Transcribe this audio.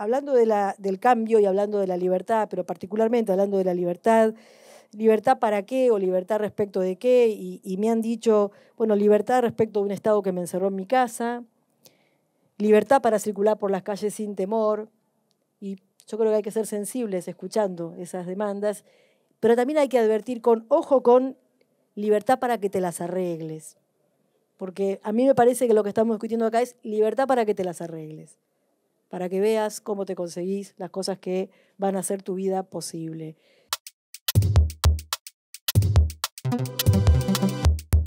hablando de la, del cambio y hablando de la libertad, pero particularmente hablando de la libertad, libertad para qué o libertad respecto de qué, y, me han dicho, bueno, libertad respecto de un Estado que me encerró en mi casa, libertad para circular por las calles sin temor, y yo creo que hay que ser sensibles escuchando esas demandas, pero también hay que advertir con ojo con libertad para que te las arregles, porque a mí me parece que lo que estamos discutiendo acá es libertad para que te las arregles para que veas cómo te conseguís las cosas que van a hacer tu vida posible.